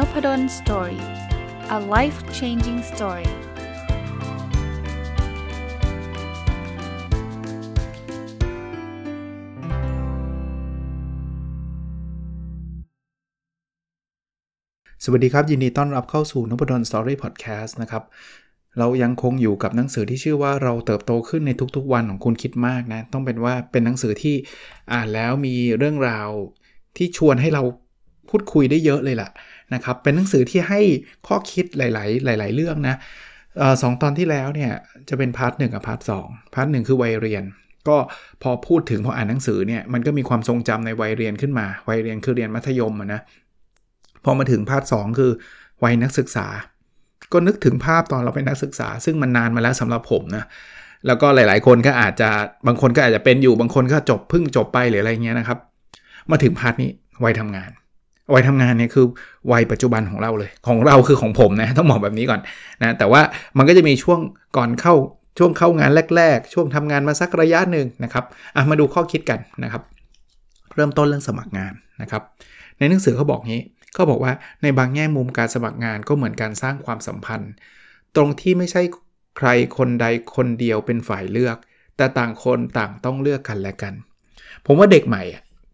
n o p ด d o สตอรี่ a life changing story สวัสดีครับ ยินดีต้อนรับเข้าสู่นพดลสตอรี่พอดแคสต์นะครับ เรายังคงอยู่กับหนังสือที่ชื่อว่าเราเติบโตขึ้นในทุกๆวันของคุณคิดมากนะ ต้องเป็นว่าเป็นหนังสือที่อ่านแล้วมีเรื่องราวที่ชวนให้เราพูดคุยได้เยอะเลยล่ะนะครับ เป็นหนังสือที่ให้ข้อคิดหลาย ๆ หลาย ๆ เรื่องนะสองตอนที่แล้วเนี่ยจะเป็นพาร์ทหนึ่งกับพาร์ทสองพาร์ทหนึ่งคือวัยเรียนก็พอพูดถึงพออ่านหนังสือเนี่ยมันก็มีความทรงจำในวัยเรียนขึ้นมา วัยเรียนคือเรียนมัธยมนะพอมาถึงพาร์ทสคือวัยนักศึกษา ก็นึกถึงภาพตอนเราเป็นนักศึกษาซึ่งมันนานมาแล้วสำหรับผมนะแล้วก็หลาย ๆ คนก็อาจจะบางคนก็อาจจะเป็นอยู่บางคนก็จบเพิ่งจบไปหรืออะไรเงี้ยนะครับ มาถึงพาร์ทนี้วัยทำงานวัยทำงานเนี่ยคือวัยปัจจุบันของเราเลย ของเราคือของผมนะ ต้องบอกแบบนี้ก่อนนะแต่ว่ามันก็จะมีช่วงก่อนเข้าช่วงเข้างานแรกๆ ช่วงทำงานมาสักระยะหนึ่งนะครับอ่ะมาดูข้อคิดกันนะครับเริ่มต้นเรื่องสมัครงานนะครับในหนังสือเขาบอกนี้เขาบอกว่าในบางแง่มุมการสมัครงานก็เหมือนการสร้างความสัมพันธ์ ตรงที่ไม่ใช่ใครคนใดคนเดียวเป็นฝ่ายเลือก แต่ต่างคนต่างต้องเลือกกันและกัน ผมว่าเด็กใหม่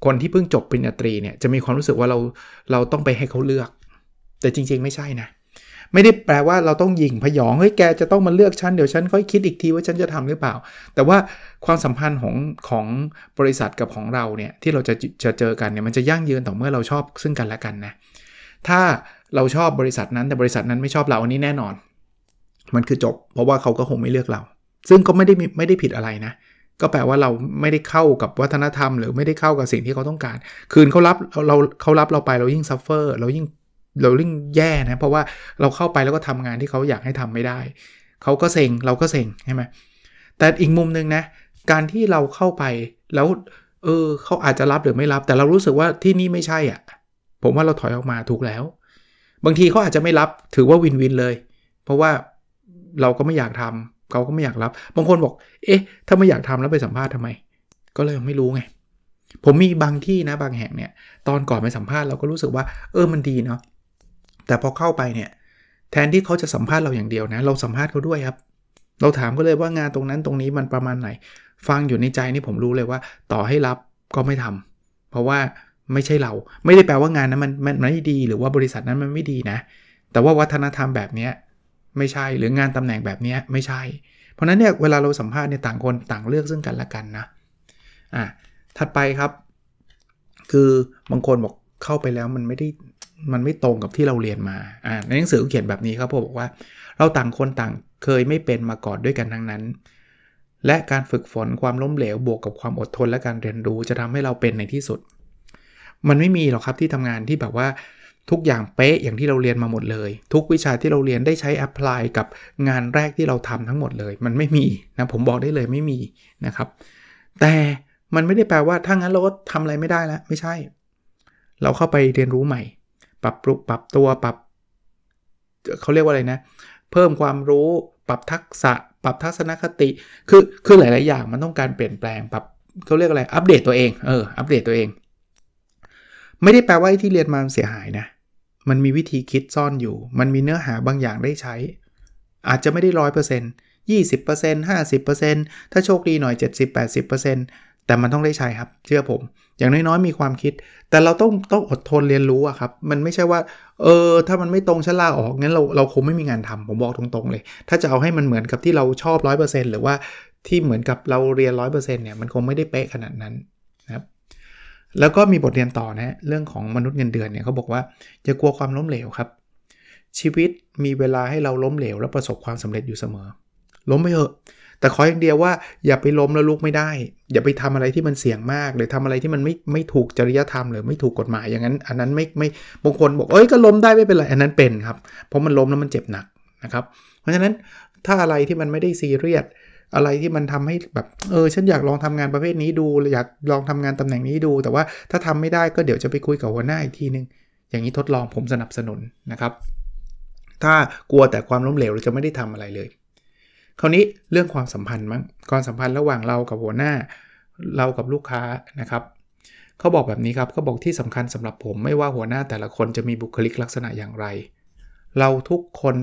คนที่เพิ่งจบปริญญาตรีเนี่ยจะมีความรู้สึกว่าเราเราต้องไปให้เขาเลือก แต่จริงๆไม่ใช่นะ ไม่ได้แปลว่าเราต้องยิงพยองเฮ้ยแกจะต้องมาเลือกฉันเดี๋ยวฉัน ค่อยคิดอีกทีว่าฉันจะทำหรือเปล่า แต่ว่าความสัมพันธ์ของของบริษัทกับของเราเนี่ยที่เราจะจะเจอกันเนี่ยมันจะยั่งยืนต่อเมื่อเราชอบซึ่งกันและกันนะถ้าเราชอบบริษัทนั้น แต่บริษัทนั้นไม่ชอบเราอันนี้แน่นอน มันคือจบเพราะว่าเขาก็คงไม่เลือกเรา ซึ่งก็ไม่ได้ไม่ได้ผิดอะไรนะเก็แปลว่าเราไม่ได้เข้ากับวัฒนธรรม หรือไม่ได้เข้ากับสิ่งที่เขาต้องการ คืนเขารับเราเขารับเราไปเรายิ่งซัฟเฟอร์เรายิ่งเรายิ่งแย่นะ เพราะว่าเราเข้าไปแล้วก็ทำงานที่เขาอยากให้ทำไม่ได้เขาก็เซ็งเราก็เซ็งใช่ไหมแต่อีกมุมนึงนะ การที่เราเข้าไปแล้วเออเขาอาจจะรับหรือไม่รับ แต่เรารู้สึกว่าที่นี่ไม่ใช่อะ่ะ ผมว่าเราถอยออกมาถูกแล้ว บางทีเขาอาจจะไม่รับถือว่าวินวินเลย เพราะว่าเราก็ไม่อยากทำเขาก็ไม่อยากรับ บางคนบอก เอ๊ะ ถ้าไม่อยากทำแล้วไปสัมภาษณ์ทำไม ก็เลยไม่รู้ไง ผมมีบางที่นะบางแห่งเนี่ย ตอนก่อนไปสัมภาษณ์เราก็รู้สึกว่า เออ มันดีเนาะ แต่พอเข้าไปเนี่ย แทนที่เขาจะสัมภาษณ์เราอย่างเดียวนะ เราสัมภาษณ์เขาด้วยครับ เราถามก็เลยว่างานตรงนั้นตรงนี้มันประมาณไหน ฟังอยู่ในใจนี่ผมรู้เลยว่า ต่อให้รับก็ไม่ทำ เพราะว่าไม่ใช่เรา ไม่ได้แปลว่างานนั้นมันมันไม่ดี หรือว่าบริษัทนั้นมันไม่ดีนะ แต่ว่าวัฒนธรรมแบบเนี้ยไม่ใช่หรืองานตำแหน่งแบบนี้ไม่ใช่ เพราะนั้นเนี่ยเวลาเราสัมภาษณ์เนี่ยต่างคนต่างเลือกซึ่งกันและกันนะอ่ะถัดไปครับ คือบางคนบอกเข้าไปแล้วมันไม่ได้มันไม่ตรงกับที่เราเรียนมาอ่าในหนังสือเขียนแบบนี้ครับผมบอกว่า เราต่างคนต่างเคยไม่เป็นมาก่อนด้วยกันทั้งนั้น และการฝึกฝนความล้มเหลวบวกกับความอดทนและการเรียนรู้จะทำให้เราเป็นในที่สุด มันไม่มีหรอกครับที่ทำงานที่แบบว่าทุกอย่างเป๊ะ อย่างที่เราเรียนมาหมดเลย ทุกวิชาที่เราเรียนได้ใช้แอพพลายกับงานแรกที่เราทำทั้งหมดเลย มันไม่มีนะ ผมบอกได้เลยไม่มีนะครับ แต่มันไม่ได้แปลว่า ถ้างั้นเราก็ทำอะไรไม่ได้แล้ว ไม่ใช่ เราเข้าไปเรียนรู้ใหม่ ปรับปรุงปรับตัวปรับเขาเรียกว่าอะไรนะ เพิ่มความรู้ปรับทักษะ ปรับทัศนคติคือคือหลายๆอย่างมันต้องการเปลี่ยนแปลงปรับเขาเรียกอะไร อัปเดตตัวเองเอออัปเดตตัวเอง ไม่ได้แปลว่าที่เรียนมาเสียหายนะมันมีวิธีคิดซ่อนอยู่ มันมีเนื้อหาบางอย่างได้ใช้ อาจจะไม่ได้ร้อยเปอร์เซ็นต์ยี่สิบเปอร์เซ็นต์ห้าสิบเปอร์เซ็นต์ถ้าโชคดีหน่อยเจ็ดสิบแปดสิบเปอร์เซ็นต์แต่มันต้องได้ใช้ครับ เชื่อผม อย่างน้อยๆมีความคิด แต่เราต้องต้องอดทนเรียนรู้อะครับ มันไม่ใช่ว่า เออ ถ้ามันไม่ตรงฉันลาออกงั้นเราเราคงไม่มีงานทำผมบอกตรงๆเลย ถ้าจะเอาให้มันเหมือนกับที่เราชอบร้อยเปอร์เซ็นต์หรือว่าที่เหมือนกับเราเรียนร้อยเปอร์เซ็นต์เนี่ย มันคงไม่ได้เป๊ะขนาดนั้นนะครับแล้วก็มีบทเรียนต่อนะเรื่องของมนุษย์เงินเดือนเนี่ยเขาบอกว่า อย่ากลัวความล้มเหลวครับ ชีวิตมีเวลาให้เราล้มเหลวและประสบความสำเร็จอยู่เสมอ ล้มไปเถอะ แต่ขออย่างเดียวว่าอย่าไปล้มแล้วลุกไม่ได้ อย่าไปทำอะไรที่มันเสี่ยงมาก หรือทำอะไรที่มันไม่ไม่ถูกจริยธรรมหรือไม่ถูกกฎหมายอย่างนั้น อันนั้นไม่ไม่บางคนบอกเอ้ยก็ล้มได้ไม่เป็นไรอันนั้นเป็นครับเพราะมันล้มแล้วมันเจ็บหนักนะครับเพราะฉะนั้นถ้าอะไรที่มันไม่ได้ซีเรียสอะไรที่มันทำให้แบบเออฉันอยากลองทำงานประเภทนี้ดูอยากลองทำงานตำแหน่งนี้ดู แต่ว่าถ้าทำไม่ได้ก็เดี๋ยวจะไปคุยกับหัวหน้าอีกทีนึง อย่างนี้ทดลองผมสนับสนุนนะครับ ถ้ากลัวแต่ความล้มเหลวเราจะไม่ได้ทำอะไรเลย คราวนี้เรื่องความสัมพันธ์มั้งความสัมพันธ์ระหว่างเรากับหัวหน้าเรากับลูกค้านะครับเขาบอกแบบนี้ครับเขาบอกที่สำคัญสำหรับผม ไม่ว่าหัวหน้าแต่ละคนจะมีบุคลิกลักษณะอย่างไร เราทุกคน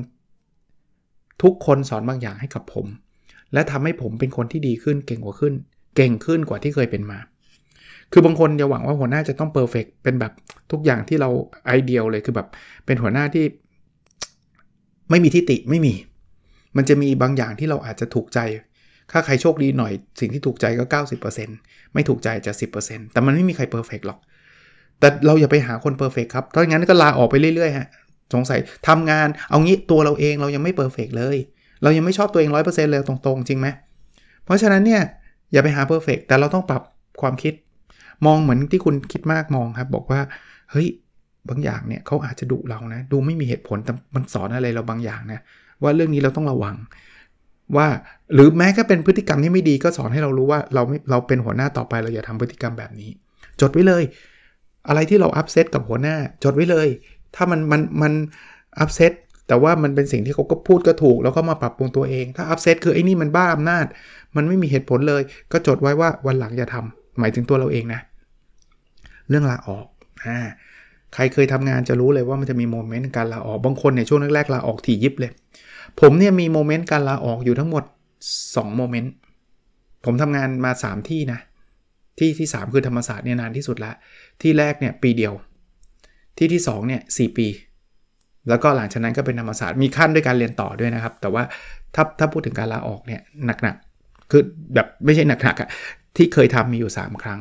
ทุกคนสอนบางอย่างให้กับผมและทำให้ผมเป็นคนที่ดีขึ้นเก่งกว่าขึ้น เก่งขึ้นกว่าที่เคยเป็นมา คือบางคนจะหวังว่าหัวหน้าจะต้องเพอร์เฟกเป็นแบบทุกอย่างที่เราไอเดียลเลยคือแบบเป็นหัวหน้าที่ ไม่มีทิฏฐิไม่มี มันจะมีบางอย่างที่เราอาจจะถูกใจถ้าใครโชคดีหน่อย สิ่งที่ถูกใจก็ 90%ไม่ถูกใจจะ10%แต่มันไม่มีใครเพอร์เฟกหรอก แต่เราอย่าไปหาคนเพอร์เฟกครับถ้าอย่างนั้นก็ลาออกไปเรื่อยๆฮะสงสัยทำงานเอางี้ตัวเราเองเรายังไม่เพอร์เฟกเลยเรายังไม่ชอบตัวเอง 100%เลยตรง ๆ จริงไหม เพราะฉะนั้นเนี่ยอย่าไปหาเพอร์เฟกแต่เราต้องปรับความคิดมองเหมือนที่คุณคิดมากมองครับบอกว่า เฮ้ย บางอย่างเนี่ยเขาอาจจะดุเรานะ ดูไม่มีเหตุผลแต่มันสอนอะไรเราบางอย่างนะว่าเรื่องนี้เราต้องระวัง ว่าหรือแม้ก็เป็นพฤติกรรมที่ไม่ดีก็สอนให้เรารู้ว่า เราไม่เราเป็นหัวหน้าต่อไปเราอย่าทำพฤติกรรมแบบนี้ จดไว้เลย อะไรที่เราอัพเซตกับหัวหน้า จดไว้เลย ถ้ามันมันมันอัพเซตแต่ว่ามันเป็นสิ่งที่เขาก็พูดก็ถูกแล้วก็มาปรับปรุงตัวเอง ถ้าอัพเซตคือไอ้นี่มันบ้าอำนาจมันไม่มีเหตุผลเลยก็จดไว้ว่าวันหลังอย่าทำหมายถึงตัวเราเองนะเรื่องลาออกอ่าใครเคยทำงานจะรู้เลยว่ามันจะมีโมเมนต์การลาออกบางคนเนี่ยช่วงแรกๆลาออกถี่ยิบเลยผมเนี่ยมีโมเมนต์การลาออกอยู่ทั้งหมด2โมเมนต์ผมทำงานมา 3 ที่นะที่ที่ 3 คือธรรมศาสตร์เนี่ยนานที่สุดละที่แรกเนี่ยปีเดียวที่ที่2เนี่ยสปีแล้วก็หลังจากนั้นก็เป็นธรรมศาสตร์มีขั้นด้วยการเรียนต่อด้วยนะครับ แต่ว่าถ้าถ้าพูดถึงการลาออกเนี่ยหนักๆคือแบบไม่ใช่หนักๆอะที่เคยทำมีอยู่3ครั้ง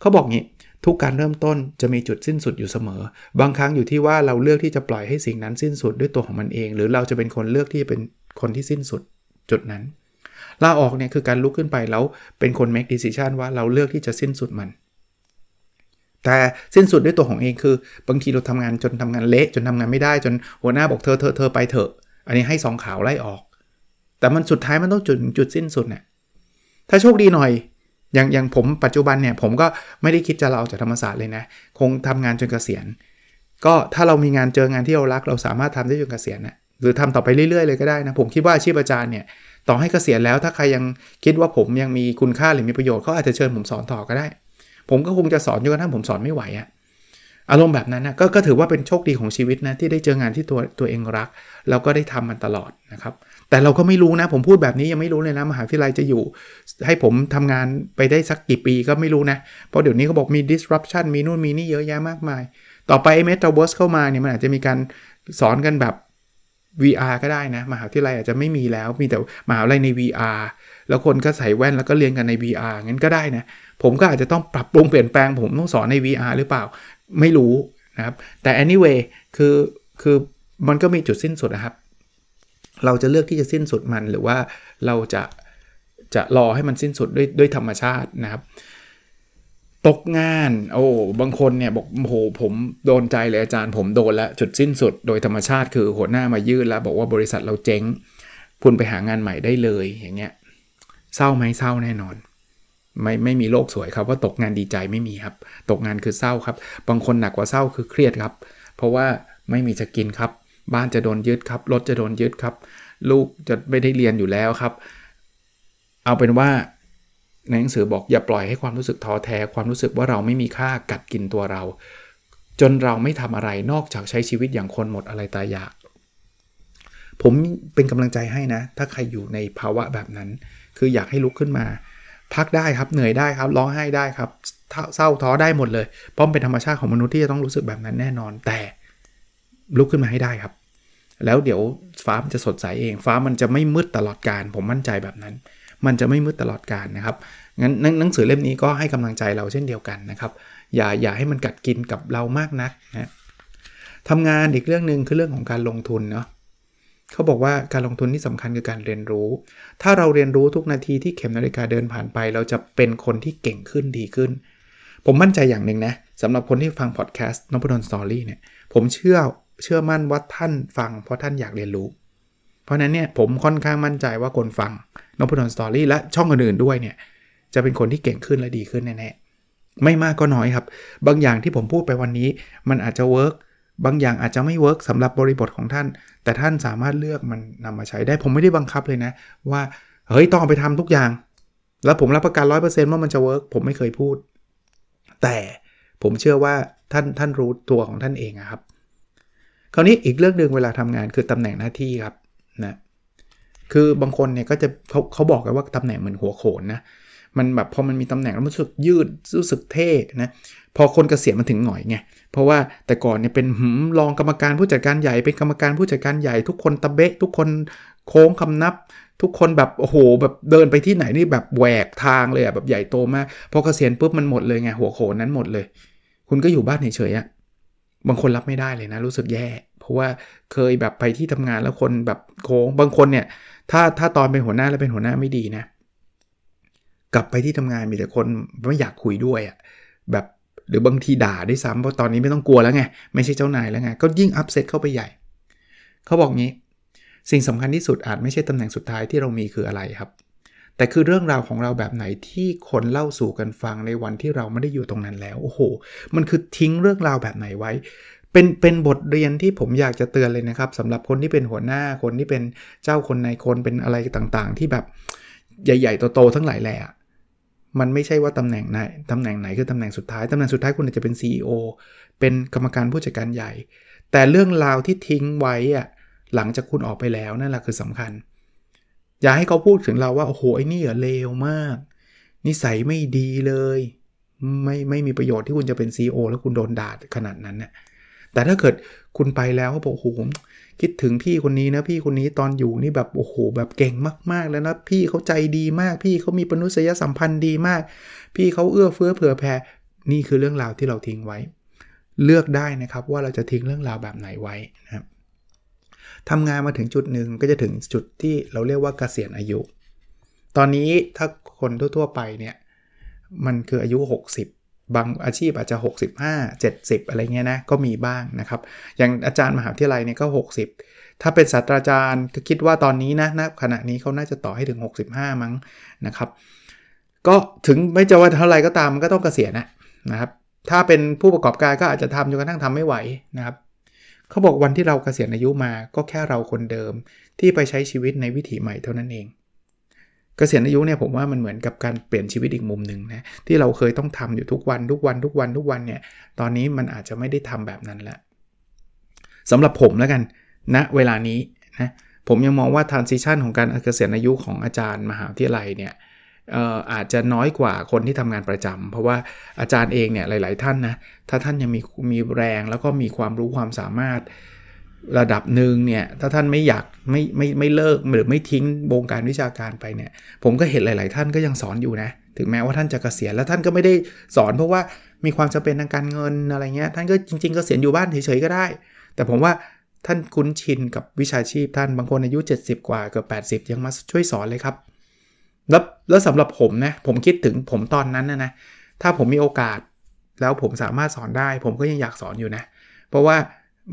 เขาบอกงี้ ทุกการเริ่มต้นจะมีจุดสิ้นสุดอยู่เสมอ บางครั้งอยู่ที่ว่าเราเลือกที่จะปล่อยให้สิ่งนั้นสิ้นสุดด้วยตัวของมันเอง หรือเราจะเป็นคนเลือกที่จะเป็นคนที่สิ้นสุดจุดนั้นลาออกเนี่ยคือการลุกขึ้นไปแล้วเป็นคน make decision ว่าเราเลือกที่จะสิ้นสุดมันแต่สิ้นสุดด้วยตัวของเองคือ บางทีเราทำงานจนทำงานเละจนทำงานไม่ได้จนหัวหน้าบอกเธอเธอเธอไปเถอะอันนี้ให้สองขาวไล่ออก แต่มันสุดท้ายมันต้องจุดจุดสิ้นสุดเนี่ยถ้าโชคดีหน่อย อย่างอย่างผมปัจจุบันเนี่ยผมก็ไม่ได้คิดจะลาออกจากธรรมศาสตร์เลยนะคงทำงานจนเกษียณ ก็ถ้าเรามีงานเจองานที่เรารักเราสามารถทำได้จนเกษียณนะหรือทำต่อไปเรื่อยๆเลยก็ได้นะผมคิดว่าอาชีพอาจารย์เนี่ยต่อให้เกษียณแล้วถ้าใครยังคิดว่าผมยังมีคุณค่าหรือมีประโยชน์เขาอาจจะเชิญผมสอนต่อก็ได้ผมก็คงจะสอนจนกระทั่งผมสอนไม่ไหวอะอารมณ์แบบนั้นนะกก็ถือว่าเป็นโชคดีของชีวิตนะที่ได้เจองานที่ตัวตัวเองรัก แล้วก็ได้ทำมันตลอดนะครับ แต่เราก็ไม่รู้นะ ผมพูดแบบนี้ยังไม่รู้เลยนะมหาวิทยาลัยจะอยู่ ให้ผมทำงานไปได้สักกี่ปีก็ไม่รู้นะ เพราะเดี๋ยวนี้เขาบอกมี disruption มีนู่นมีนี่เยอะแยะมากมาย ต่อไป m e t a v e r s e เข้ามาเนี่ยมันอาจจะมีการสอนกันแบบ VR ก็ได้นะ มหาวิทยาลัยอาจจะไม่มีแล้ว มีแต่มหาวิทยาลัยใน VR แล้วคนก็ใส่แว่นแล้วก็เรียนกันใน VR งั้นก็ได้นะผมก็อาจจะต้องปรับปรุงเปลี่ยนแปลงผมต้องสอนใน VR หรือเปล่าไม่รู้นะครับแต่ anyway คือคือมันก็มีจุดสิ้นสุดนะครับ เราจะเลือกที่จะสิ้นสุดมันหรือว่าเราจะจะรอให้มันสิ้นสุดด้วยด้วยธรรมชาตินะครับ ตกงานโอ้บางคนเนี่ยบอกโหผมโดนใจเลยอาจารย์ผมโดนละจุดสิ้นสุดโดยธรรมชาติคือหัวหน้ามายื่นแล้ว บอกว่าบริษัทเราเจ๊งคุณไปหางานใหม่ได้เลยอย่างเงี้ยเศร้าไหมเศร้าแน่นอนไม่ไม่มีโลกสวยครับว่าตกงานดีใจไม่มีครับ ตกงานคือเศร้าครับ บางคนหนักกว่าเศร้าคือเครียดครับ เพราะว่าไม่มีจะกินครับ บ้านจะโดนยึดครับรถจะโดนยึดครับ ลูกจะไม่ได้เรียนอยู่แล้วครับ เอาเป็นว่าในหนังสือบอกอย่าปล่อยให้ความรู้สึกท้อแท้ความรู้สึกว่าเราไม่มีค่ากัดกินตัวเรา จนเราไม่ทำอะไรนอกจากใช้ชีวิตอย่างคนหมดอะไรตายอยากผมเป็นกำลังใจให้นะ ถ้าใครอยู่ในภาวะแบบนั้น คืออยากให้ลุกขึ้นมาพักได้ครับ เหนื่อยได้ครับ ร้องไห้ได้ครับเศร้าท้อได้หมดเลยเพราะเป็นธรรมชาติของมนุษย์ที่จะต้องรู้สึกแบบนั้นแน่นอน แต่ลุกขึ้นมาให้ได้ครับ แล้วเดี๋ยวฟ้ามันจะสดใสเองฟ้ามันจะไม่มืดตลอดการผมมั่นใจแบบนั้น มันจะไม่มืดตลอดการนะครับงั้นหนังสือเล่มนี้ก็ให้กำลังใจเราเช่นเดียวกันนะครับ อย่าอย่าให้มันกัดกินกับเรามากนักนะทำงานอีกเรื่องหนึ่งคือเรื่องของการลงทุนเนาะเขาบอกว่าการลงทุนที่สำคัญคือการเรียนรู้ ถ้าเราเรียนรู้ทุกนาทีที่เข็มนาฬิกาเดินผ่านไป เราจะเป็นคนที่เก่งขึ้นดีขึ้น ผมมั่นใจอย่างหนึ่งนะสำหรับคนที่ฟังพอดแคสต์นพดลสตอรี่เนี่ย ผมเชื่อเชื่อมั่นว่าท่านฟังเพราะท่านอยากเรียนรู้ เพราะนั้นเนี่ยผมค่อนข้างมั่นใจว่าคนฟังนพดลสตอรี่และช่องอื่นๆด้วยเนี่ยจะเป็นคนที่เก่งขึ้นและดีขึ้นแน่ๆไม่มากก็น้อยครับ บางอย่างที่ผมพูดไปวันนี้มันอาจจะเวิร์กบางอย่างอาจจะไม่เวิร์กสำหรับบริบทของท่าน แต่ท่านสามารถเลือกมันนำมาใช้ได้ ผมไม่ได้บังคับเลยนะ ว่า เฮ้ยต้องไปทำทุกอย่าง แล้วผมรับประกันร้อยเปอร์เซ็นต์ว่ามันจะเวิร์กผมไม่เคยพูด แต่ผมเชื่อว่าท่านท่านรู้ตัวของท่านเองครับ คราวนี้อีกเรื่องหนึ่งเวลาทำงานคือตำแหน่งหน้าที่ครับ นะ คือบางคนเนี่ยก็จะเขาเขาบอกกันว่าตำแหน่งเหมือนหัวโขนนะมันแบบพอมันมีตำแหน่งแล้วมันรู้สึกยืดรู้สึกเท่นะ พอคนเกษียณมันถึงหน่อยไงเพราะว่าแต่ก่อนเนี่ยเป็นหืมรองกรรมการผู้จัดการใหญ่เป็นกรรมการผู้จัดการใหญ่ทุกคนตะเบะทุกคนโค้งคำนับ ทุกคนแบบโอ้โหแบบเดินไปที่ไหนนี่แบบแหวกทางเลยอะแบบใหญ่โตมากพอเกษียณปุ๊บมันหมดเลยไงหัวโขนนั้นหมดเลย คุณก็อยู่บ้านเฉยๆอะบางคนรับไม่ได้เลยนะ รู้สึกแย่เพราะว่าเคยแบบไปที่ทำงานแล้วคนแบบโค้งบางคนเนี่ย ถ้าถ้าตอนเป็นหัวหน้าแล้วเป็นหัวหน้าไม่ดีนะกลับไปที่ทำงานมีแต่คนไม่อยากคุยด้วยอะแบบหรือบางทีด่าได้ซ้ำเพราะตอนนี้ไม่ต้องกลัวแล้วไงไม่ใช่เจ้านาย แล้วไงก็ยิ่งอัพเซตเข้าไปใหญ่ เขาบอกงี้ สิ่งสำคัญที่สุดอาจไม่ใช่ตำแหน่งสุดท้ายที่เรามีคืออะไรครับ แต่คือเรื่องราวของเราแบบไหนที่คนเล่าสู่กันฟังในวันที่เราไม่ได้อยู่ตรงนั้นแล้วโอ้โหมันคือทิ้งเรื่องราวแบบไหนไว้ เป็นเป็นบทเรียนที่ผมอยากจะเตือนเลยนะครับสำหรับคนที่เป็นหัวหน้าคนที่เป็นเจ้าคนในคนเป็นอะไรต่างๆ ที่แบบใหญ่ๆโตๆทั้งหลายแหละมันไม่ใช่ว่าตำแหน่งไหน ตำแหน่งไหนคือตำแหน่งสุดท้าย ตำแหน่งสุดท้ายคุณอาจจะเป็น CEO เป็นกรรมการผู้จัดการใหญ่ แต่เรื่องราวที่ทิ้งไว้อะหลังจากคุณออกไปแล้วนั่นแหละคือสำคัญ อย่าให้เขาพูดถึงเราว่าโอ้โห ไอ้นี่เลวมาก นิสัยไม่ดีเลย ไม่ไม่มีประโยชน์ที่คุณจะเป็น CEO แล้วคุณโดนด่าขนาดนั้นเนี่ยแต่ถ้าเกิดคุณไปแล้วเขาบอกโอ้โหคิดถึงพี่คนนี้นะพี่คนนี้ตอนอยู่นี่แบบโอ้โหแบบเก่งมากๆแล้วนะ พี่เขาใจดีมาก พี่เขามีปนุษยสัมพันธ์ดีมาก พี่เขาเอื้อเฟื้อเผื่อแผ่นี่คือเรื่องราวที่เราทิ้งไว้ เลือกได้นะครับว่าเราจะทิ้งเรื่องราวแบบไหนไว้นะครับทำงานมาถึงจุดหนึ่งก็จะถึงจุดที่เราเรียกว่าเกษียณอายุ ตอนนี้ถ้าคนทั่วๆไปเนี่ยมันคืออายุ 60บางอาชีพอาจจะ 65 70 อะไรเงี้ยนะก็มีบ้างนะครับอย่างอาจารย์มหาวิทยาลัยเนี่ยก็ 60 ถ้าเป็นศาสตราจารย์ก็คิดว่าตอนนี้นะนะขณะนี้เขาน่าจะต่อให้ถึง 65 มั้งนะครับก็ถึงไม่จะว่าเท่าไรก็ตามมันก็ต้องเกษียณนะนะครับถ้าเป็นผู้ประกอบการก็อาจจะทำจนกระทั่งทำไม่ไหวนะครับเขาบอกวันที่เราเกษียณอายุมาก็แค่เราคนเดิมที่ไปใช้ชีวิตในวิถีใหม่เท่านั้นเองเกษียณอายุเนี่ยผมว่ามันเหมือนกับการเปลี่ยนชีวิตอีกมุมหนึ่งนะที่เราเคยต้องทำอยู่ทุกวันทุกวันทุกวันทุกวันเนี่ยตอนนี้มันอาจจะไม่ได้ทำแบบนั้นละสำหรับผมแล้วกันณนะเวลานี้นะผมยังมองว่า transition ของการเกษียณอายุของอาจารย์มหาวิทยาลัยเนี่ยอาจจะน้อยกว่าคนที่ทำงานประจำ เพราะว่าอาจารย์เองเนี่ยหลาย ๆ ท่านนะถ้าท่านยังมีมีแรงแล้วก็มีความรู้ความสามารถระดับหนึ่งเนี่ย ถ้าท่านไม่อยากไม่ไม่ไม่เลิกหรือไม่ทิ้งวงการวิชาการไปเนี่ย ผมก็เห็นหลาย ๆ ท่านก็ยังสอนอยู่นะ ถึงแม้ว่าท่านจะกะเกษียณแล้วท่านก็ไม่ได้สอนเพราะว่ามีความจำเป็นทางการเงินอะไรเงี้ยท่านก็จริงๆกเกษียณอยู่บ้านเฉยๆก็ได้ แต่ผมว่าท่านคุ้นชินกับวิชาชีพท่าน บางคนอายุ 70 กว่าเกือบ80 ยังมาช่วยสอนเลยครับ แล้วแล้วสำหรับผมนะผมคิดถึงผมตอนนั้นนะนะถ้าผมมีโอกาสแล้วผมสามารถสอนได้ ผมก็ยังอยากสอนอยู่นะ เพราะว่า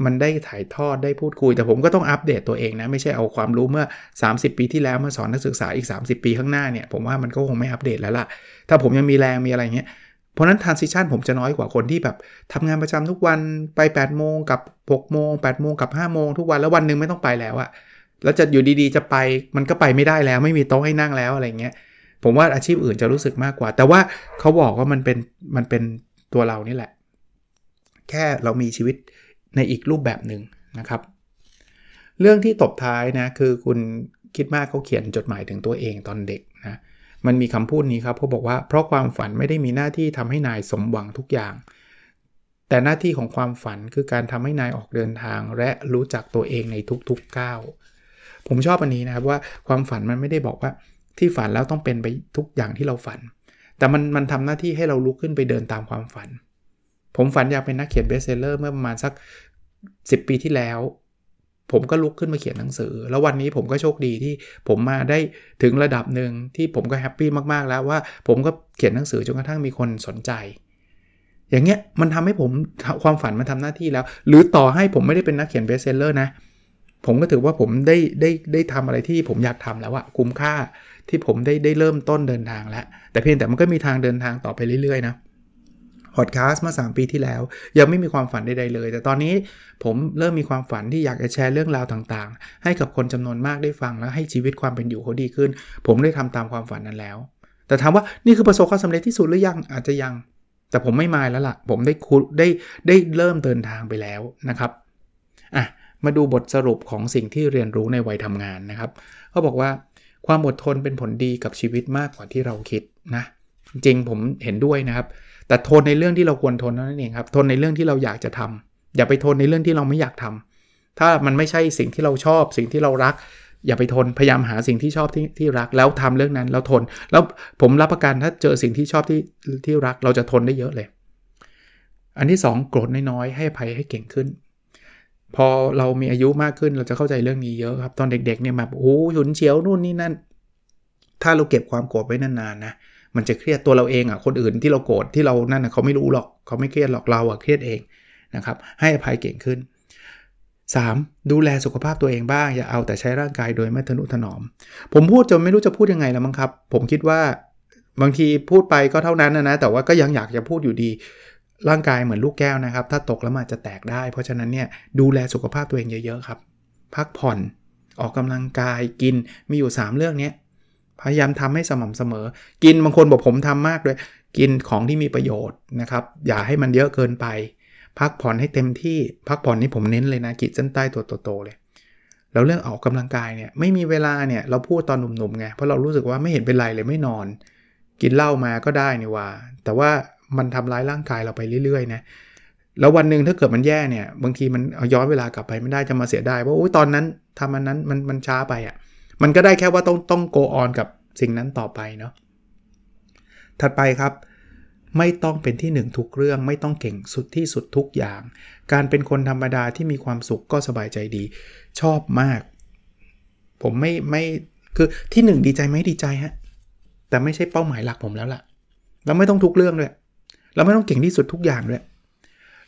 มันได้ถ่ายทอดได้พูดคุย แต่ผมก็ต้องอัปเดตตัวเองนะ ไม่ใช่เอาความรู้เมื่อ 30 ปีที่แล้วมาสอนนักศึกษาอีก 30 ปีข้างหน้าเนี่ย ผมว่ามันก็คงไม่อัปเดตแล้วล่ะ ถ้าผมยังมีแรงมีอะไรเงี้ยเพราะนั้นท r น n ิชันผมจะน้อยกว่าคนที่แบบ ทำงานประจำทุกวันไป 8 โมงกับ6โมง8 โมงกับ5โมงทุกวันแล้ววันหนึ่งไม่ต้องไปแล้วอะแล้วจะอยู่ดีๆจะไปมันก็ไปไม่ได้แล้ว ไม่มีโต๊ะให้นั่งแล้วอะไรเงี้ย ผมว่าอาชีพอื่นจะรู้สึกมากกว่า แต่ว่าเขาบอกว่ามันเป็นมันเป็นตัวเรานี่แหละ แค่เรามีชีวิตในอีกรูปแบบหนึ่งนะครับ เรื่องที่ ตบท้ายนะคือ คุณคิดมากเขาเขียนจดหมายถึงตัวเองตอนเด็กนะมันมีคำพูดนี้ครับเขาบอกว่า เพราะความฝันไม่ได้มีหน้าที่ทำให้นายสมหวังทุกอย่าง แต่หน้าที่ของความฝันคือการทำให้นายออกเดินทาง และรู้จักตัวเองในทุกๆก้าว ผมชอบอันนี้นะครับว่าความฝันมันไม่ได้บอกว่าที่ฝันแล้วต้องเป็นไปทุกอย่างที่เราฝัน แต่มันมันทำหน้าที่ให้เราลุกขึ้นไปเดินตามความฝันผมฝันอยากเป็นนักเขียนเบสเซลเลอร์เมื่อประมาณสัก 10 ปีที่แล้ว ผมก็ลุกขึ้นมาเขียนหนังสือ แล้ววันนี้ผมก็โชคดีที่ผมมาได้ถึงระดับหนึ่งที่ผมก็แฮปปี้มากๆ แล้วว่าผมก็เขียนหนังสือจนกระทั่งมีคนสนใจ อย่างเงี้ยมันทำให้ผมความฝันมันทำหน้าที่แล้วหรือต่อให้ผมไม่ได้เป็นนักเขียนเบสเซลเลอร์นะผมก็ถือว่าผมได้ได้ได้ทำอะไรที่ผมอยากทำแล้วอะคุ้มค่าที่ผมได้ได้เริ่มต้นเดินทางแล้ว แต่เพียงแต่มันก็มีทางเดินทางต่อไปเรื่อยๆนะพอดแคสต์เมื่อ3ปีที่แล้ว ยังไม่มีความฝันใดๆเลย แต่ตอนนี้ผมเริ่มมีความฝันที่อยากจะแชร์เรื่องราวต่าง ๆ ให้กับคนจำนวนมากได้ฟัง และให้ชีวิตความเป็นอยู่เขาดีขึ้น ผมได้ทำตามความฝันนั้นแล้ว แต่ถามว่านี่คือประสบความสำเร็จที่สุดหรือยังอาจจะยัง แต่ผมไม่มายแล้วละ่ะ ผมได้คุได้ได้เริ่มเดินทางไปแล้วนะครับอ่ะมาดูบทสรุปของสิ่งที่เรียนรู้ในวัยทำงานนะครับเขาบอกว่าความอดทนเป็นผลดีกับชีวิตมากกว่าที่เราคิดนะ จริงผมเห็นด้วยนะครับแต่ทนในเรื่องที่เราควรทนนั่นเองครับ ทนในเรื่องที่เราอยากจะทำ อย่าไปทนในเรื่องที่เราไม่อยากทำ ถ้ามันไม่ใช่สิ่งที่เราชอบ สิ่งที่เรารัก อย่าไปทน พยายามหาสิ่งที่ชอบที่ที่รักแล้วทำเรื่องนั้นแล้วทน แล้วผมรับประกันถ้าเจอสิ่งที่ชอบที่ที่รักเราจะทนได้เยอะเลย อันที่ 2 โกรธน้อยๆให้ภัยให้เก่งขึ้น พอเรามีอายุมากขึ้นเราจะเข้าใจเรื่องนี้เยอะครับ ตอนเด็กๆเนี่ยแบบโอ้หุนเฉียวนู่นนี่นั่นถ้าเราเก็บความโกรธไว้นานๆนะ มันจะเครียดตัวเราเองอะ่ะ คนอื่นที่เราโกรธที่เรา นั่นนะเขาไม่รู้หรอก เขาไม่เครียดหรอกเราอะ่ะเครียดเองนะครับ ให้อภัยเก่งขึ้น 3. ดูแลสุขภาพตัวเองบ้างอย่าเอาแต่ใช้ร่างกายโดยไม่ทนุถนอม ผมพูดจนไม่รู้จะพูดยังไงแล้วมั้งครับ ผมคิดว่าบางทีพูดไปก็เท่านั้นนะนะ แต่ว่าก็ยังอยากจะพูดอยู่ดี ร่างกายเหมือนลูกแก้วนะครับ ถ้าตกแล้วมันจะแตกได้ เพราะฉะนั้นเนี่ยดูแลสุขภาพตัวเองเยอะๆครับ พักผ่อนออกกำลังกายกินมีอยู่ 3 เรื่องนี้พยายามทำให้สม่ำเสมอ กินบางคนบอกผมทำมากเลย กินของที่มีประโยชน์นะครับ อย่าให้มันเยอะเกินไป พักผ่อนให้เต็มที่ พักผ่อนนี่ผมเน้นเลยนะกีดเส้นใต้ตัวโตๆเลย แล้วเรื่องออกกำลังกายเนี่ย ไม่มีเวลาเนี่ย เราพูดตอนหนุ่มๆไง เพราะเรารู้สึกว่าไม่เห็นเป็นไรเลยไม่นอน กินเหล้ามาก็ได้นี่ว่า แต่ว่ามันทำร้ายร่างกายเราไปเรื่อยๆนะ แล้ววันหนึ่งถ้าเกิดมันแย่เนี่ย บางทีมันเอาย้อนเวลากลับไปไม่ได้จะมาเสียดายว่าโอ้ยตอนนั้นทำอันนั้นมันมันช้าไปอะ่ะมันก็ได้แค่ว่าต้องต้อง go on กับสิ่งนั้นต่อไปเนาะ ถัดไปครับ ไม่ต้องเป็นที่หนึ่งทุกเรื่อง ไม่ต้องเก่งสุดที่สุดทุกอย่าง การเป็นคนธรรมดาที่มีความสุขก็สบายใจดี ชอบมาก ผมไม่ไม่คือที่หนึ่งดีใจไหมดีใจฮะแต่ไม่ใช่เป้าหมายหลักผมแล้วล่ะเราไม่ต้องทุกเรื่องด้วย เราไม่ต้องเก่งที่สุดทุกอย่างด้วย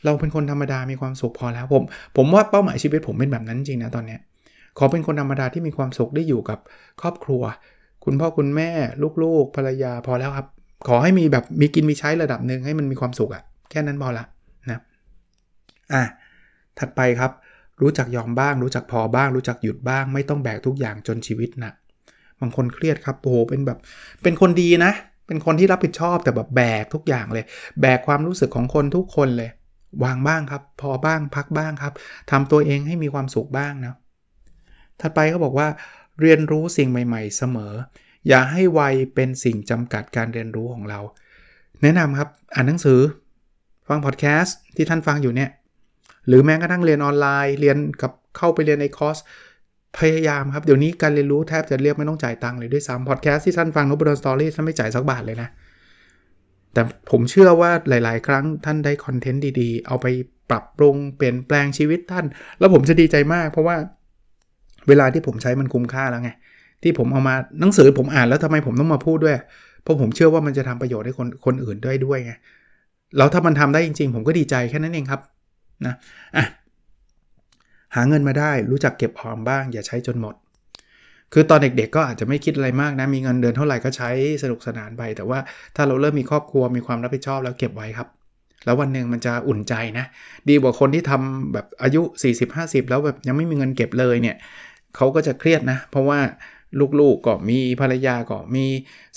เราเป็นคนธรรมดามีความสุขพอแล้ว ผมผมว่าเป้าหมายชีวิตผมเป็นแบบนั้นจริงนะตอนเนี้ยขอเป็นคนธรรมดาที่มีความสุขได้อยู่กับครอบครัว คุณพ่อคุณแม่ ลูกๆ ภรรยาพอแล้วครับ ขอให้มีแบบมีกินมีใช้ระดับหนึ่งให้มันมีความสุขอะแค่นั้นพอละนะอ่ะถัดไปครับ รู้จักยอมบ้าง รู้จักพอบ้าง รู้จักหยุดบ้าง ไม่ต้องแบกทุกอย่างจนชีวิตหนะักบางคนเครียดครับโอ้โหเป็นแบบ เป็นคนดีนะ เป็นคนที่รับผิดชอบแต่แบบแบกทุกอย่างเลย แบกความรู้สึกของคนทุกคนเลย วางบ้างครับพอบ้าง พักบ้างครับ ทำตัวเองให้มีความสุขบ้างนะถัดไปเขาบอกว่าเรียนรู้สิ่งใหม่ๆเสมอ อย่าให้วัยเป็นสิ่งจำกัดการเรียนรู้ของเรา แนะนำครับอ่านหนังสือ ฟังพอดแคสต์ที่ท่านฟังอยู่เนี่ยหรือแม้กระทั่งเรียนออนไลน์เรียนกับเข้าไปเรียนในคอร์สพยายามครับ เดี๋ยวนี้การเรียนรู้แทบจะเรียกไม่ต้องจ่ายตังค์เลยด้วยซ้ำพอดแคสต์ที่ท่านฟังนบดอนสตอรี่ท่านไม่จ่ายสักบาทเลยนะแต่ผมเชื่อว่าหลาย ๆ ครั้งท่านได้คอนเทนต์ดี ๆ เอาไปปรับปรุงเปลี่ยนแปลงชีวิตท่าน แล้วผมจะดีใจมาก เพราะว่าเวลาที่ผมใช้มันคุ้มค่าแล้วไง ที่ผมเอามาหนังสือผมอ่านแล้วทำไมผมต้องมาพูดด้วย เพราะผมเชื่อว่ามันจะทำประโยชน์ให้คนคนอื่นด้วยด้วยไงแล้วถ้ามันทำได้จริงๆผมก็ดีใจแค่นั้นเองครับนะอ่ะหาเงินมาได้รู้จักเก็บออมบ้าง อย่าใช้จนหมด คือตอนเด็กๆก็อาจจะไม่คิดอะไรมากนะ มีเงินเดือนเท่าไหร่ ก็ใช้สนุกสนานไปแต่ว่าถ้าเราเริ่มมีครอบครัวมีความรับผิดชอบแล้วเก็บไว้ครับ แล้ววันหนึ่งมันจะอุ่นใจนะ ดีกว่าคนที่ทำแบบอายุ 40-50 แล้วแบบยังไม่มีเงินเก็บเลยเนี่ยเขาก็จะเครียดนะ เพราะว่าลูกๆก็มีภรรยาก็มี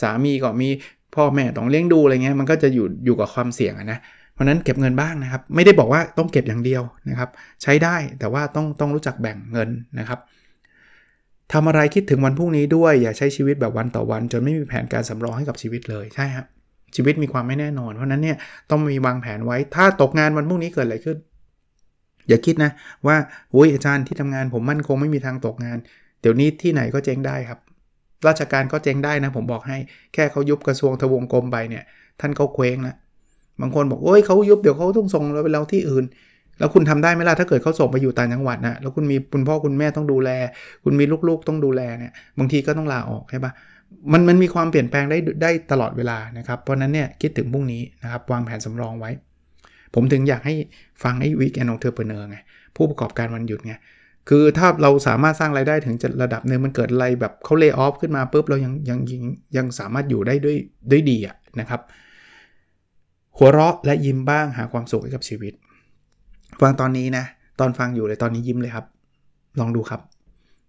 สามีก็มีพ่อแม่ต้องเลี้ยงดูอะไรเงี้ยมันก็จะอยู่อยู่กับความเสี่ยงนะเพราะนั้นเก็บเงินบ้างนะครับ ไม่ได้บอกว่าต้องเก็บอย่างเดียวนะครับ ใช้ได้แต่ว่าต้องต้องรู้จักแบ่งเงินนะครับทำอะไรคิดถึงวันพรุ่งนี้ด้วยอย่าใช้ชีวิตแบบวันต่อวัน จนไม่มีแผนการสำรองให้กับชีวิตเลยใช่ครับชีวิตมีความไม่แน่นอน เพราะนั้นเนี่ยต้องมีวางแผนไว้ถ้าตกงานวันพรุ่งนี้เกิดอะไรขึ้นอย่าคิดนะว่าโอ้ยอาจารย์ที่ทำงานผมมั่นคงไม่มีทางตกงาน เดี๋ยวนี้ที่ไหนก็เจ๊งได้ครับ ราชการก็เจ๊งได้นะ ผมบอกให้แค่เขายุบกระทรวงทวงกรมไปเนี่ย ท่านเขาเคว้งนะบางคนบอกโอ้ยเขายุบเดี๋ยวเขาต้องส่งเราไปเราที่อื่น แล้วคุณทำได้ไหมล่ะถ้าเกิดเขาส่งไปอยู่ต่างจังหวัดนะแล้วคุณมีคุณพ่อคุณแม่ต้องดูแล คุณมีลูกๆต้องดูแลเนี่ยบางทีก็ต้องลาออกใช่ปะมันมันมีความเปลี่ยนแปลงได้ได้ตลอดเวลานะครับเพราะนั้นเนี่ยคิดถึงพรุ่งนี้นะครับวางแผนสำรองไว้ผมถึงอยากให้ฟัง ไอ้วิกแอนองเทอร์เปเนอร์ไงผู้ประกอบการวันหยุดไงคือถ้าเราสามารถสร้างรายได้ถึงจะระดับหนึ่งมันเกิดอะไรแบบเขาเลิกออฟขึ้นมาปุ๊บเรายังยังยังยังสามารถอยู่ได้ด้วยด้วยดีอะนะครับ หัวเราะและยิ้มบ้างหาความสุขให้กับชีวิต ฟังตอนนี้นะตอนฟังอยู่เลยตอนนี้ยิ้มเลยครับ ลองดูครับ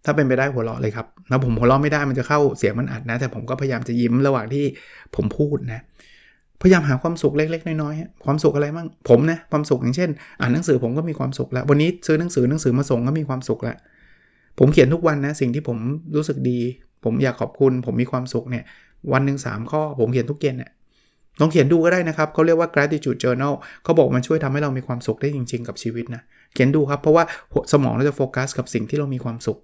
ถ้าเป็นไปได้หัวเราะเลยครับแล้วผมหัวเราะไม่ได้มันจะเข้าเสียงมันอัดนะแต่ผมก็พยายามจะยิ้มระหว่างที่ผมพูดนะเพยายามหาความสุขเล็ก ๆ น้อยๆความสุขอะไรบ้าง ผมนะความสุขอย่างเช่น อ่านหนังสือผมก็มีความสุขแล้ว วันนี้ซื้อหนังสือหนังสือมาส่งก็มีความสุขแล้ว ผมเขียนทุกวันนะสิ่งที่ผมรู้สึกดี ผมอยากขอบคุณ ผมมีความสุขเนี่ยวันหนึ่งสามข้อผมเขียนทุกเย็นเนี่ยลองเขียนดูก็ได้นะครับ เขาเรียกว่า gratitude journal เขาบอกมันช่วยทำให้เรามีความสุขได้จริง ๆกับชีวิตนะ เขียนดูครับ เพราะว่าสมองเราจะโฟกัสกับสิ่งที่เรามีความสุข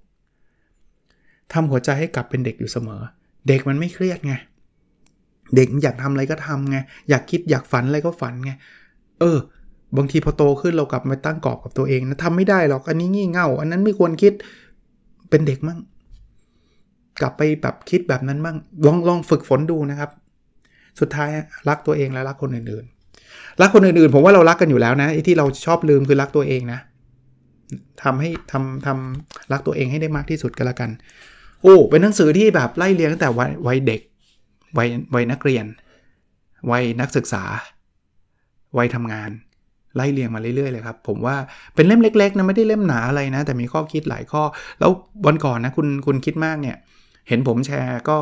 ทำหัวใจให้กลับเป็นเด็กอยู่เสมอ เด็กมันไม่เครียดไงเด็กอยากทำอะไรก็ทำไงอยากคิดอยากฝันอะไรก็ฝันไงเออบางทีพอโตขึ้นเรากลับมาตั้งกรอบกับตัวเองนะทำไม่ได้หรอก อันนี้งี่เง่า อันนั้นไม่ควรคิดเป็นเด็กมั่งกลับไปแบบคิดแบบนั้นมั่งลองลองฝึกฝนดูนะครับ สุดท้ายรักตัวเองและรักคนอื่นๆรักคนอื่นๆ ผมว่าเรารักกันอยู่แล้วนะไอ้ที่เราชอบลืมคือรักตัวเองนะทำให้ทำทำรักตัวเองให้ได้มากที่สุดก็แล้วกัน โอ้เป็นหนังสือที่แบบไล่เลี้ยงตั้งแต่วัยเด็กวัยวัยนักเรียนวัยนักศึกษาวัยทำงานไล่เรียงมาเรื่อยๆ เลยครับ ผมว่าเป็นเล่มเล็กๆนะ ไม่ได้เล่มหนาอะไรนะ แต่มีข้อคิดหลายข้อ แล้ววันก่อนนะ คุณคุณคิดมากเนี่ย เห็นผมแชร์ก็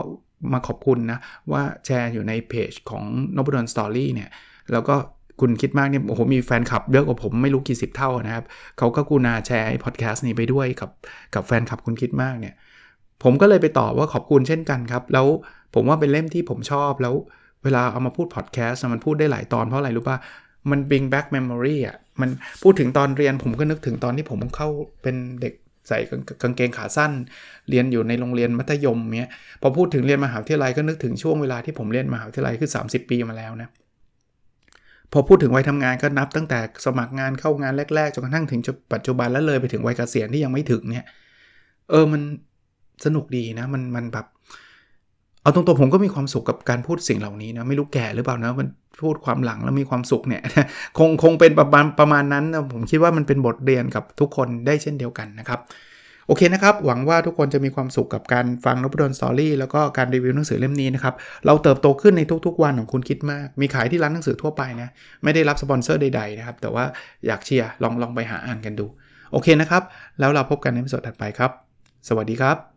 มาขอบคุณนะ ว่าแชร์อยู่ในเพจของนบดอนสตอรี่เนี่ย แล้วก็คุณคิดมากเนี่ยโอ้โห มีแฟนคลับเยอะกว่าผมไม่รู้กี่สิบเท่านะครับเขาก็กูนาแชร์พอดแคสต์นี้ไปด้วย กับกับแฟนคลับคุณคิดมากเนี่ยผมก็เลยไปตอบว่าขอบคุณเช่นกันครับแล้วผมว่าเป็นเล่มที่ผมชอบ แล้ว เวลาเอามาพูดพอดแคสต์มันพูดได้หลายตอนเพราะอะไรรู้ป่ะมัน bring back memory อ่ะมันพูดถึงตอนเรียนผมก็นึกถึงตอนที่ผมเข้าเป็นเด็กใส่กางเกงขาสั้น เรียนอยู่ในโรงเรียนมัธยมเนี้ยพอพูดถึงเรียนมหาวิทยาลัยก็นึกถึงช่วงเวลาที่ผมเรียนมหาวิทยาลัยคือ 30 ปีมาแล้วนะพอพูดถึงวัยทำงานก็นับตั้งแต่สมัครงานเข้างานแรกๆจนกระทั่งถึงปัจจุบันแล้วเลยไปถึงวัยเกษียณที่ยังไม่ถึงเนี่ยเออมันสนุกดีนะมันมันแบบเอาตรงๆผมก็มีความสุขกับการพูดสิ่งเหล่านี้นะไม่รู้แก่หรือเปล่านะมันพูดความหลังแล้วมีความสุขเนี่ยคงคงเป็นประมาณประมาณนั้นนะผมคิดว่ามันเป็นบทเรียนกับทุกคนได้เช่นเดียวกันนะครับ โอเคนะครับหวังว่าทุกคนจะมีความสุขกับการฟังนบดลสตอรี่แล้วก็การรีวิวหนังสือเล่มนี้นะครับเราเติบโตขึ้นในทุกๆ วันของคุณคิดมากมีขายที่ร้านหนังสือทั่วไปนะไม่ได้รับสปอนเซอร์ใดๆนะครับแต่ว่าอยากเชียร์ลองลองไปหาอ่านกันดู โอเคนะครับ แล้วเราพบกันในสดถัดไปครับ สวัสดีครับ